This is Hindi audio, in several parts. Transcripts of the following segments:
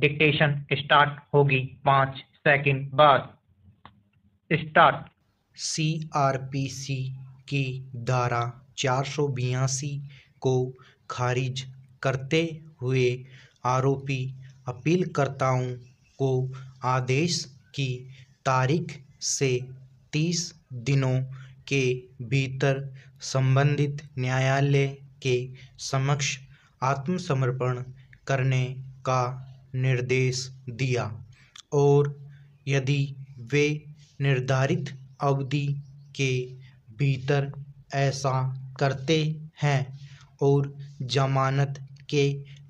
डिक्टेशन स्टार्ट होगी पाँच सेकंड बाद start C R P C की धारा चार को खारिज करते हुए आरोपी अपीलकर्ताओं को आदेश की तारीख से 30 दिनों के भीतर संबंधित न्यायालय के समक्ष आत्मसमर्पण करने का निर्देश दिया और यदि वे निर्धारित अवधि के भीतर ऐसा करते हैं और ज़मानत के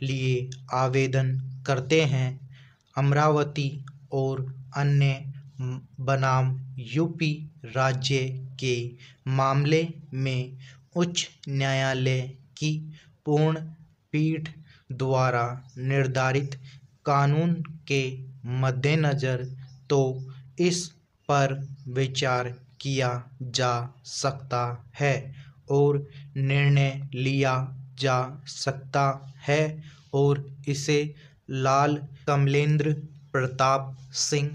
लिए आवेदन करते हैं अमरावती और अन्य बनाम यूपी राज्य के मामले में उच्च न्यायालय की पूर्ण पीठ द्वारा निर्धारित कानून के मद्देनज़र तो इस पर विचार किया जा सकता है और निर्णय लिया जा सकता है और इसे लाल कमलेंद्र प्रताप सिंह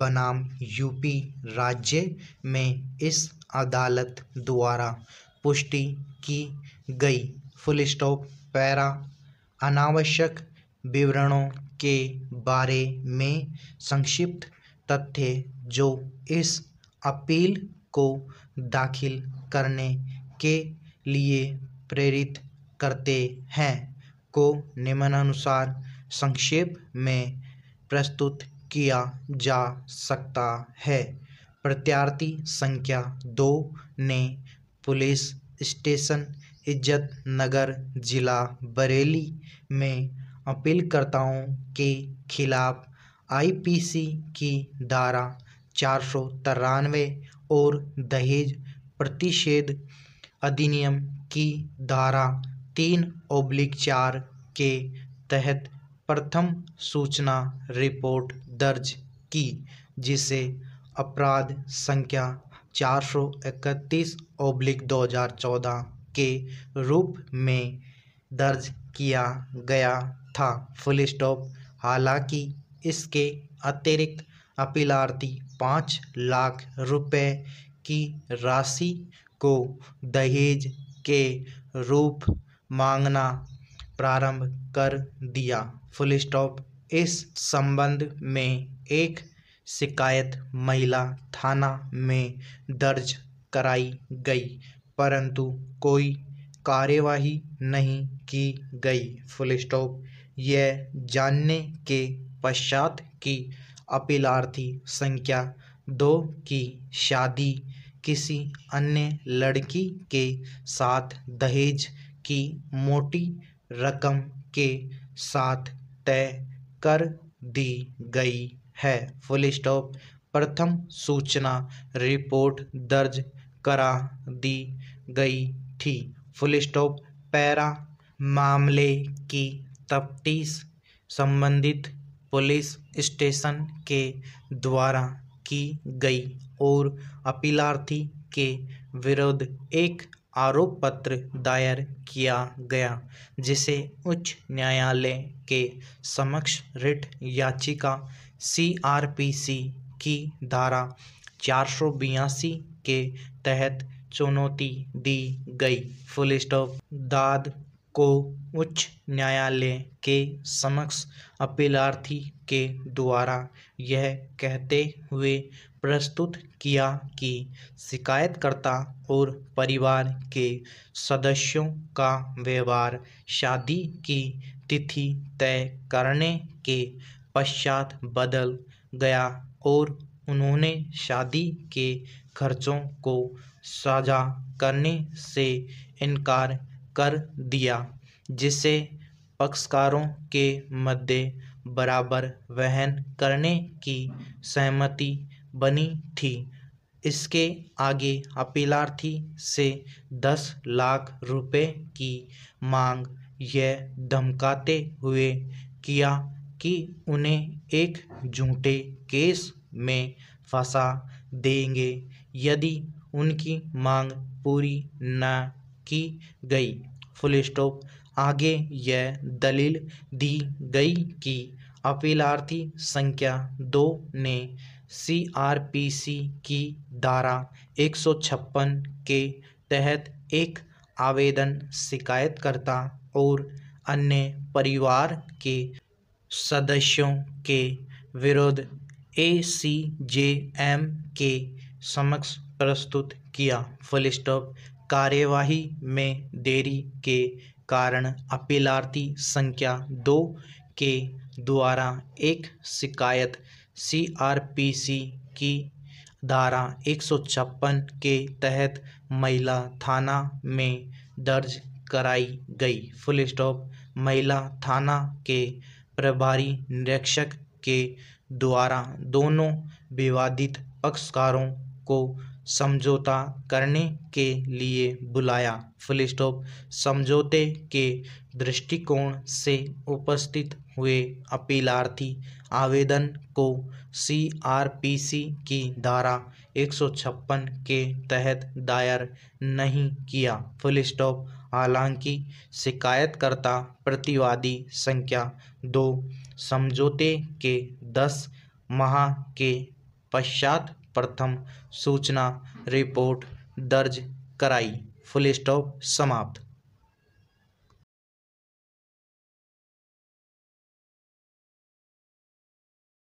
बनाम यूपी राज्य में इस अदालत द्वारा पुष्टि की गई फुल स्टॉप पैरा अनावश्यक विवरणों के बारे में संक्षिप्त तथ्य जो इस अपील को दाखिल करने के लिए प्रेरित करते हैं को निम्नानुसार संक्षेप में प्रस्तुत किया जा सकता है प्रत्यार्थी संख्या दो ने पुलिस स्टेशन इज्जत नगर ज़िला बरेली में अपीलकर्ताओं के खिलाफ आई पी सी की धारा चार सौ तिरानवे और दहेज प्रतिषेध अधिनियम की धारा तीन ओब्लिक चार के तहत प्रथम सूचना रिपोर्ट दर्ज की जिसे अपराध संख्या चार सौ इकतीस ओब्लिक दो हज़ार चौदह के रूप में दर्ज किया गया था फुल स्टॉप हालांकि इसके अतिरिक्त अपीलार्थी पाँच लाख रुपए की राशि को दहेज के रूप मांगना प्रारंभ कर दिया फुल स्टॉप इस संबंध में एक शिकायत महिला थाना में दर्ज कराई गई परंतु कोई कार्यवाही नहीं की गई फुल स्टॉप यह जानने के पश्चात कि अपीलार्थी संख्या दो की शादी किसी अन्य लड़की के साथ दहेज की मोटी रकम के साथ तय कर दी गई है फुल स्टॉप प्रथम सूचना रिपोर्ट दर्ज करा दी गई थी फुल स्टॉप पैरा मामले की तफ्तीश संबंधित पुलिस स्टेशन के द्वारा की गई और अपीलार्थी के विरुद्ध एक आरोप पत्र दायर किया गया जिसे उच्च न्यायालय के समक्ष रिट याचिका सीआरपीसी की धारा चार के तहत चुनौती दी गई फुल स्टॉप दाद को उच्च न्यायालय के समक्ष अपीलार्थी के द्वारा यह कहते हुए प्रस्तुत किया कि शिकायतकर्ता और परिवार के सदस्यों का व्यवहार शादी की तिथि तय करने के पश्चात बदल गया और उन्होंने शादी के खर्चों को साझा करने से इनकार कर दिया जिसे पक्षकारों के मध्य बराबर वहन करने की सहमति बनी थी इसके आगे अपीलार्थी से दस लाख रुपए की मांग यह धमकाते हुए किया कि उन्हें एक झूठे केस में फंसा देंगे यदि उनकी मांग पूरी न की गई फुल स्टॉप आगे यह दलील दी गई कि अपीलार्थी संख्या दो ने सीआरपीसी की धारा एक के तहत एक आवेदन शिकायतकर्ता और अन्य परिवार के सदस्यों के विरुद्ध ए सी जे एम के समक्ष प्रस्तुत किया फुलस्टॉप कार्यवाही में देरी के कारण अपीलार्थी संख्या दो के द्वारा एक शिकायत सी आर पी सी की धारा एक सौ छप्पन के तहत महिला थाना में दर्ज कराई गई फुल स्टॉप महिला थाना के प्रभारी निरीक्षक के द्वारा दोनों विवादित पक्षकारों को समझौता करने के लिए बुलाया फ़्लिस्टॉप समझौते के दृष्टिकोण से उपस्थित हुए अपीलार्थी आवेदन को सी आर पी सी की धारा एक के तहत दायर नहीं किया फ़ुल स्टॉप हालांकि शिकायतकर्ता प्रतिवादी संख्या दो समझौते के दस माह के पश्चात प्रथम सूचना रिपोर्ट दर्ज कराई फुल स्टॉप समाप्त